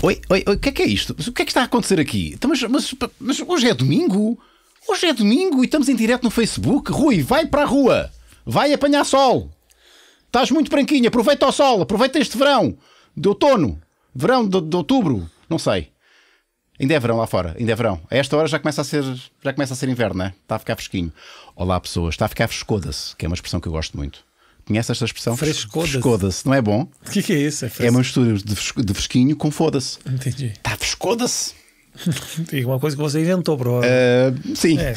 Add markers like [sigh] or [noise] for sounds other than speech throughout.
Oi, oi, oi, o que é que é isto? O que é que está a acontecer aqui? Então, mas, mas, mas hoje é domingo? Hoje é domingo e estamos em direto no Facebook. Rui, vai para a rua. Vai apanhar sol. Estás muito branquinha. Aproveita o sol. Aproveita este verão de outono. Verão de, de outubro. Não sei. Ainda é verão lá fora, ainda é verão. A esta hora já começa a ser, já começa a ser inverno, né? Está a ficar fresquinho. Olá, pessoas, está a ficar frescoda-se, que é uma expressão que eu gosto muito. Conhece esta expressão? Frescoda-se. se não é bom? O que, que, é isso? É, é uma mistura de, fresquinho com foda-se. Entendi. Está frescoda-se. [laughs] Uma coisa que você inventou, provavelmente. Uh, sim. É,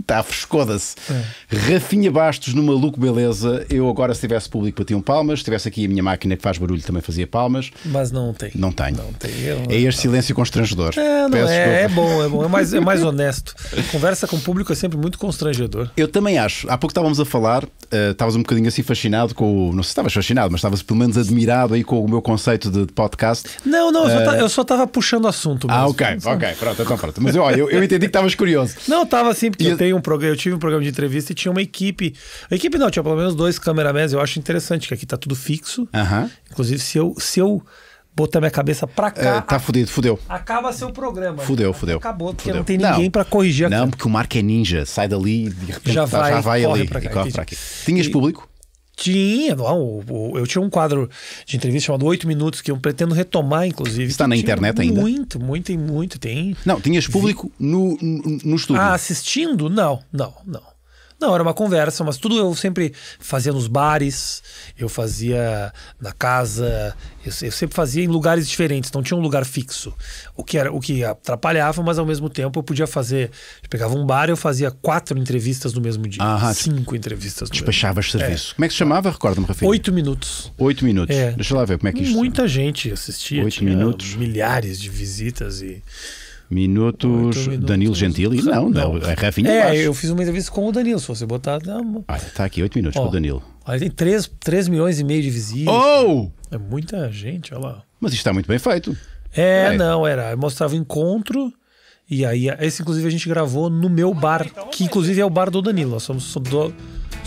Está [laughs] frescoda-se. É. Rafinha Bastos no Maluco Beleza. Eu agora, se tivesse público, batiam palmas. Se tivesse aqui a minha máquina que faz barulho, também fazia palmas. Mas não tem. Não tenho. Não tem. Eu, é este silêncio constrangedor. É, não, é, é, bom, é bom. É mais, é mais [laughs] honesto. Conversa com o público é sempre muito constrangedor. Eu também acho. Há pouco estávamos a falar, eh, estavas uh, um bocadinho assim fascinado com o. Não sei se estavas fascinado, mas estavas pelo menos admirado aí com o meu conceito de, de podcast. Não, não, eu só estava eh, puxando assunto. Ah, mesmo. Ah, ok, ok, pronto, então pronto. Mas olha, eu, eu entendi que estavas curioso. Não, estava assim, porque eu, tem um programa, eu tive um programa de entrevista e tinha uma equipe. A equipe não, tinha pelo menos dois cameramans. Eu acho interessante que aqui tá tudo fixo. Uhum. Inclusive, se eu, se eu botar minha cabeça pra cá. É, tá fudido, fudeu. Acaba seu programa. Fudeu, fudeu. Acabou, porque fudeu. não tem ninguém não, pra corrigir Não, porque o Marco é ninja, sai dali e de repente já tá, vai, já vai corre ali. Pra cá, e corre pra aqui. Tinhas e, público? Tinha, não, eu tinha um quadro de entrevista chamado Oito Minutos, que eu pretendo retomar, inclusive. Está na internet muito, ainda? Muito, muito, e muito, tem. Não, tinhas público Vi... no, no estúdio. Ah, assistindo? Não, não, não. Não, era uma conversa, mas tudo eu sempre fazia nos bares, eu fazia na casa, eu, eu sempre fazia em lugares diferentes, não tinha um lugar fixo. O que era o que atrapalhava, mas ao mesmo tempo eu podia fazer. Eu pegava um bar e eu fazia quatro entrevistas no mesmo dia. Ah, cinco entrevistas no Despachavas tipo, mesmo. serviço. É. Como é que se chamava? Recorda-me, Rafael? Oito minutos. Oito minutos. É. Deixa eu lá ver como é que isso. Muita gente assistia, Oito minutos. milhares de visitas e minutos, minutos Danilo Gentili. Não, não, não. é Rafinha É, baixo. eu fiz uma entrevista com o Danilo, se fosse botar... Não. Olha, tá aqui, 8 minutos com o Danilo. Olha, tem 3, 3 milhões e meio de visitas. Oh! É muita gente, olha lá. Mas está muito bem feito. É, é, não, era. Mostrava o encontro... E aí, esse inclusive a gente gravou no meu bar, que inclusive é o bar do Danilo. Nós somos do,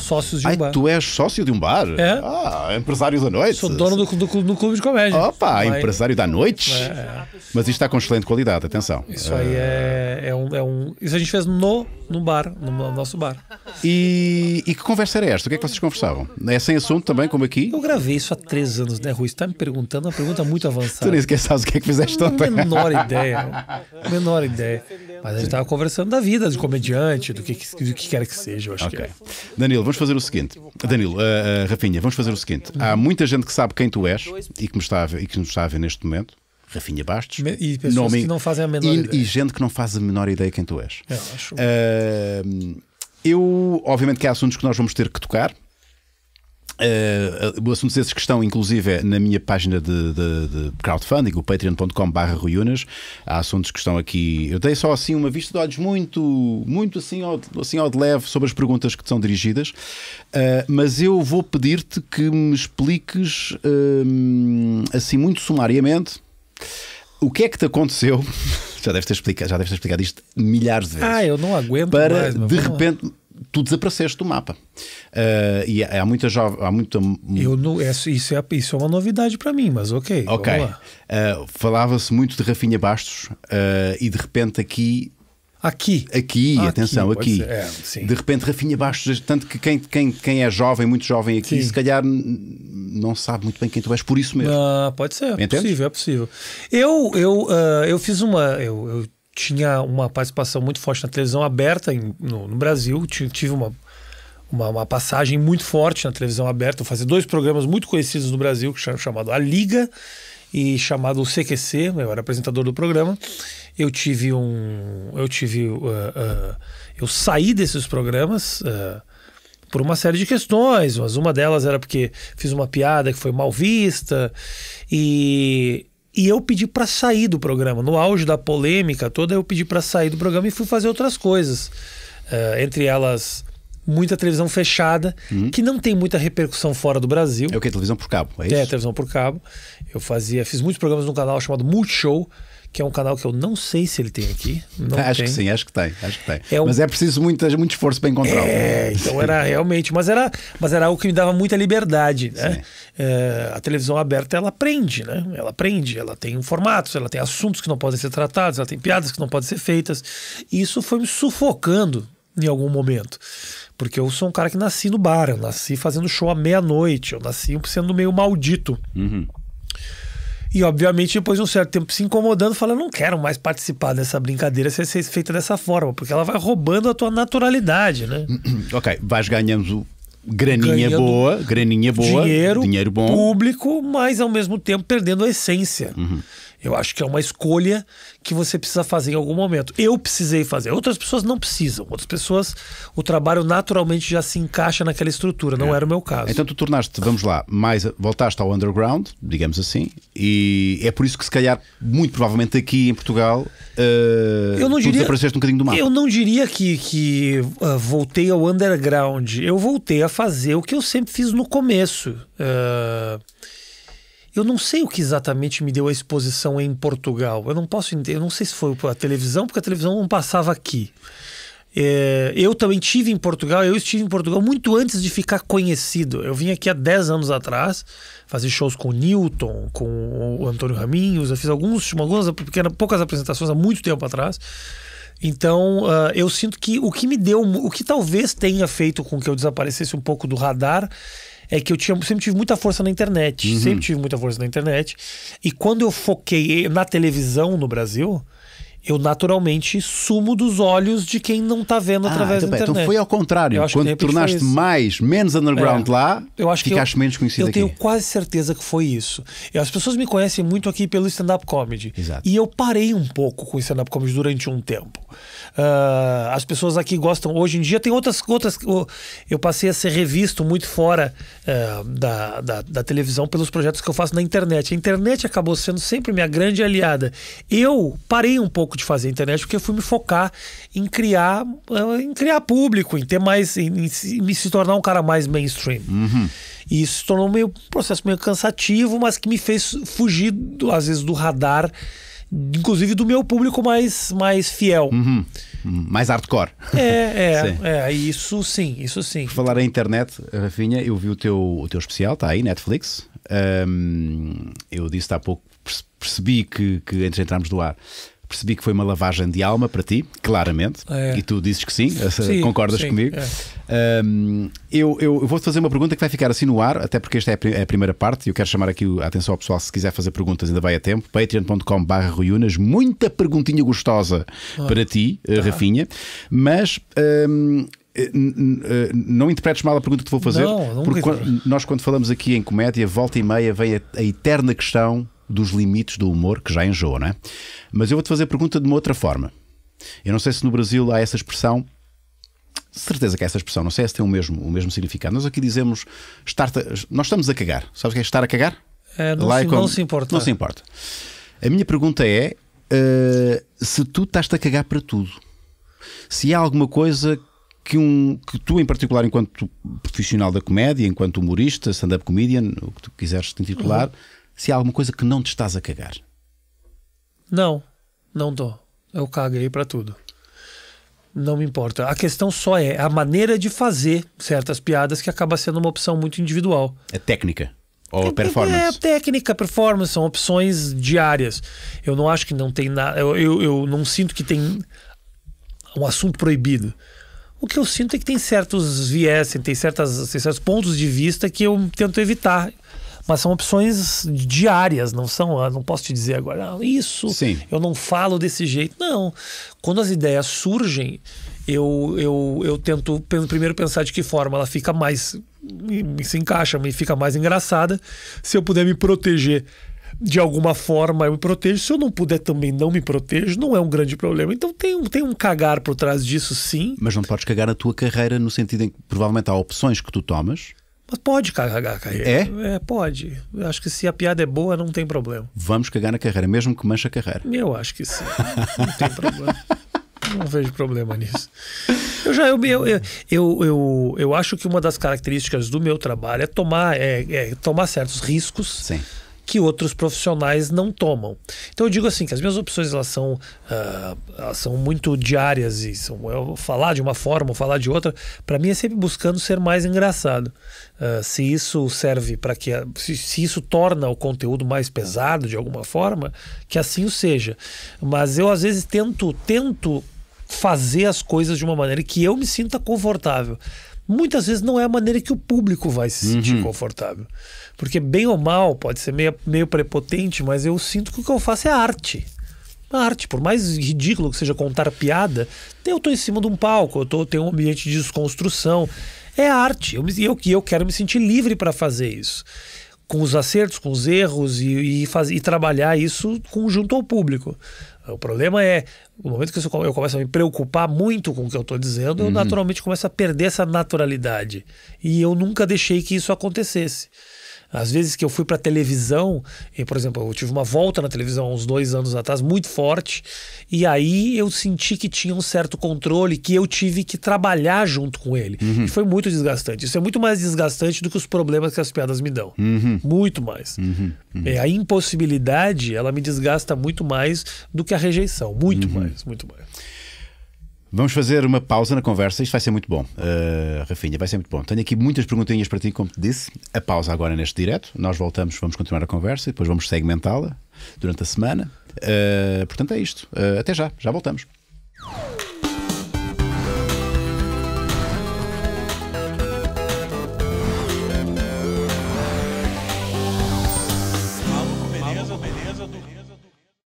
sócios de um Ai, bar. Tu és sócio de um bar? É. Ah, empresário da noite. Sou dono do, do, do clube de comédia. Opa, Vai. empresário da noite. É, é. Mas isto está com excelente qualidade, atenção. Isso aí é, é, um, é um. Isso a gente fez no num bar, no nosso bar. E, e, que conversa era esta? O que é que vocês conversavam? É sem assunto também, como aqui? Eu gravei isso há três anos, né, Rui? Você está me perguntando uma pergunta muito avançada. Tu nem sequer sabes o que é que fizeste ontem. Menor ideia. Menor ideia. Mas a gente estava conversando da vida de comediante, do que, do que quer que seja, eu acho okay. que é. Danilo, vamos fazer o seguinte. Danilo, uh, uh, Rafinha, vamos fazer o seguinte. Há muita gente que sabe quem tu és e que, me está a ver, e que nos está a ver neste momento. Rafinha Bastos. E pessoas nome, que não fazem a menor e, ideia. E gente que não faz a menor ideia quem tu és. Eu, acho... Uh, eu, obviamente, que há assuntos que nós vamos ter que tocar. Uh, ah, assuntos esses que estão, inclusive, é na minha página de, de, de crowdfunding, o patreon.com.br. Há assuntos que estão aqui. Eu dei só assim uma vista de olhos muito, muito assim ao, assim ao de leve sobre as perguntas que te são dirigidas. Uh, mas eu vou pedir-te que me expliques, uh, assim, muito sumariamente o que é que te aconteceu? [laughs] já deves ter explicado, já deves ter explicado isto milhares de vezes. Ah, eu não aguento. Para mais, de repente. Lá. Tu desapareceste do mapa. Uh, e há muita jovem. Há muita... Eu não, isso, é, isso, é, isso é uma novidade para mim, mas ok. Ok. Uh, Falava-se muito de Rafinha Bastos uh, e de repente aqui Aqui. Aqui, ah, atenção, aqui. aqui. É, de repente, Rafinha Bastos, tanto que quem, quem, quem é jovem, muito jovem aqui, sim. se calhar não sabe muito bem quem tu és por isso mesmo. Ah, pode ser, é Entendes? é possível, é possível. Eu, eu, uh, eu fiz uma. Eu, eu, tinha uma participação muito forte na televisão aberta em, no, no, Brasil, tive uma, uma, uma, passagem muito forte na televisão aberta. Eu fazia dois programas muito conhecidos no Brasil, chamado A Liga e chamado o CQC, eu era apresentador do programa eu tive um. Eu tive. Uh, uh, eu saí desses programas. Uh, por uma série de questões, mas uma delas era porque fiz uma piada que foi mal vista e, e eu pedi para sair do programa. No auge da polêmica toda, eu pedi para sair do programa e fui fazer outras coisas, uh, entre elas muita televisão fechada uhum. que não tem muita repercussão fora do Brasil. É o que televisão por cabo, é isso? É televisão por cabo. Eu fazia, fiz muitos programas num canal chamado Multishow. Show que é um canal que eu não sei se ele tem aqui. acho tem. que sim, acho que tem, acho que tem. É um... Mas é preciso muito, muito esforço para encontrar. É, então era realmente, mas era, mas era algo que me dava muita liberdade, né? É, a televisão aberta ela aprende, né? Ela aprende, ela tem formatos, ela tem assuntos que não podem ser tratados, ela tem piadas que não podem ser feitas. E isso foi me sufocando em algum momento. Porque eu sou um cara que nasci no bar, eu nasci fazendo show à meia-noite, eu nasci sendo meio maldito. Uhum. E, obviamente, depois de um certo tempo se incomodando, fala não quero mais participar dessa brincadeira se ser feita dessa forma, porque ela vai roubando a tua naturalidade, né? [clears throat] ok, vais ganhando graninha ganhando boa, graninha boa, dinheiro, dinheiro bom. público, mas ao mesmo tempo perdendo a essência. Uhum. Eu acho que é uma escolha que você precisa fazer em algum momento. Eu precisei fazer. Outras pessoas não precisam. Outras pessoas, o trabalho naturalmente já se encaixa naquela estrutura. Não é. era o meu caso. Então tu tornaste, vamos lá, mais voltaste ao underground, digamos assim, e é por isso que se calhar, muito provavelmente aqui em Portugal, uh, eu não diria, desapareceste um bocadinho do mapa. Eu não diria que, que uh, voltei ao underground. Eu voltei a fazer o que eu sempre fiz no começo. Uh, eu não sei o que exatamente me deu a exposição em Portugal. Eu não posso entender. eu não sei se foi a televisão, porque a televisão não passava aqui. É, eu também tive em Portugal, eu estive em Portugal muito antes de ficar conhecido. Eu vim aqui há 10 anos atrás, fazer shows com o Newton, com o Antônio Raminhos, eu fiz alguns, algumas pequenas, poucas apresentações há muito tempo atrás. Então, uh, eu sinto que o que me deu, o que talvez tenha feito com que eu desaparecesse um pouco do radar é que eu tinha, sempre tive muita força na internet. Uhum. Sempre tive muita força na internet. E quando eu foquei na televisão no Brasil, eu naturalmente sumo dos olhos de quem não está vendo ah, através então, da então internet. Então foi ao contrário. Quando tornaste mais, menos underground é, lá, eu acho ficaste que eu, menos conhecido Eu aqui. tenho quase certeza que foi isso. as pessoas me conhecem muito aqui pelo stand-up comedy. Exato. E eu parei um pouco com o stand-up comedy durante um tempo. Uh, as pessoas aqui gostam. Hoje em dia tem outras. outras eu passei a ser revisto muito fora uh, da, da, da televisão pelos projetos que eu faço na internet. A internet acabou sendo sempre minha grande aliada. Eu parei um pouco pouco de fazer internet porque eu fui me focar em criar, eh, em criar público, em ter mais, em, em, em se tornar um cara mais mainstream. Uhum. E isso se tornou meio, um processo meio cansativo, mas que me fez fugir, às vezes, do radar inclusive do meu público mais, mais fiel. Uhum. uhum. Mais hardcore. É, é, [laughs] é, isso sim, isso sim. Por falar em internet, eh, Rafinha, eu vi o teu, o teu especial, está aí, Netflix. Um, eu disse há pouco, percebi que, que antes de entrarmos do ar, Percebi que foi uma lavagem de alma para ti, claramente. É. E tu dizes que sim, eh, sim concordas sim, comigo. É. Um, eu, eu vou-te fazer uma pergunta que vai ficar assim no ar, até porque esta é a é primeira parte. E eu quero chamar aqui a atenção ao pessoal se quiser fazer perguntas, ainda vai a tempo. patreon.com.br Muita perguntinha gostosa ah. para ti, eh, tá. Rafinha. Mas. Um, eh, não interpretes mal a pergunta que te vou fazer, não, não porque nós, quando falamos aqui em comédia, volta e meia vem a, a eterna questão dos limites do humor, que já enjoa, não é? Mas eu vou-te fazer a pergunta de uma outra forma. Eu não sei se no Brasil há essa expressão, certeza que essa expressão, não sei se tem o mesmo, o mesmo significado. Nós aqui dizemos, estar nós estamos a cagar. Sabes o que é estar a cagar? É, não, é se, não se importa. Não se importa. A minha pergunta é uh, se tu estás-te a cagar para tudo. Se há alguma coisa que, um, que tu, em particular, enquanto profissional da comédia, enquanto humorista, stand-up comedian, o que tu quiseres te intitular, uhum se há alguma coisa que não te estás a cagar? Não, não dou. Eu caguei para tudo. Não me importa. A questão só é a maneira de fazer certas piadas que acaba sendo uma opção muito individual. É técnica. Ou é, é, performance? É, técnica, performance, são opções diárias. Eu não acho que não tem nada. Eu, eu, eu, não sinto que tem um assunto proibido. O que eu sinto é que tem certos viés, tem, certas, tem certos pontos de vista que eu tento evitar mas são opções diárias, não são. Ah, não posso te dizer agora, ah, isso, Sim. eu não falo desse jeito. Não. Quando as ideias surgem, eu, eu, eu tento primeiro pensar de que forma ela fica mais. se encaixa, me fica mais engraçada. Se eu puder me proteger de alguma forma eu me protejo. Se eu não puder também não me protejo, não é um grande problema. Então tem, tem um cagar por trás disso, sim. Mas não podes cagar a tua carreira no sentido em que provavelmente há opções que tu tomas mas pode cagar a carreira. É? É, pode. Eu acho que se a piada é boa, não tem problema. Vamos cagar na carreira, mesmo que manche a carreira. Eu acho que sim. não tem problema. não vejo problema nisso. Eu já eu, eu, eu, eu, eu acho que uma das características do meu trabalho é tomar, é, é tomar certos riscos. Sim que outros profissionais não tomam. Então eu digo assim que as minhas opções elas são, uh, elas são muito diárias e são, eu falar de uma forma ou falar de outra, para mim é sempre buscando ser mais engraçado. Uh, se isso serve para que a, se, se, isso torna o conteúdo mais pesado de alguma forma, que assim o seja. Mas eu às vezes tento tento fazer as coisas de uma maneira que eu me sinta confortável muitas vezes não é a maneira que o público vai se sentir uhum. confortável. Porque, bem ou mal, pode ser meio, meio prepotente, mas eu sinto que o que eu faço é arte. A arte, por mais ridículo que seja contar piada, eu estou em cima de um palco, eu tô, tenho um ambiente de desconstrução. É arte. Eu, eu, eu quero me sentir livre para fazer isso com os acertos, com os erros e, e, faz, e trabalhar isso junto ao público. O problema é, no momento que eu começo a me preocupar muito com o que eu estou dizendo, uhum. eu naturalmente começo a perder essa naturalidade. E eu nunca deixei que isso acontecesse. Às vezes que eu fui para televisão, e, por exemplo, eu tive uma volta na televisão uns dois anos atrás, muito forte, e aí eu senti que tinha um certo controle que eu tive que trabalhar junto com ele. Uhum. E foi muito desgastante. Isso é muito mais desgastante do que os problemas que as piadas me dão. Uhum. Muito mais. Uhum. uhum. É, a impossibilidade, ela me desgasta muito mais do que a rejeição. Muito uhum. mais, muito mais. Vamos fazer uma pausa na conversa. Isto vai ser muito bom, uh, Rafinha. Vai ser muito bom. Tenho aqui muitas perguntinhas para ti, como te disse. A pausa agora é neste direto. Nós voltamos, vamos continuar a conversa e depois vamos segmentá-la durante a semana. Uh, portanto, é isto. Uh, até já. Já voltamos.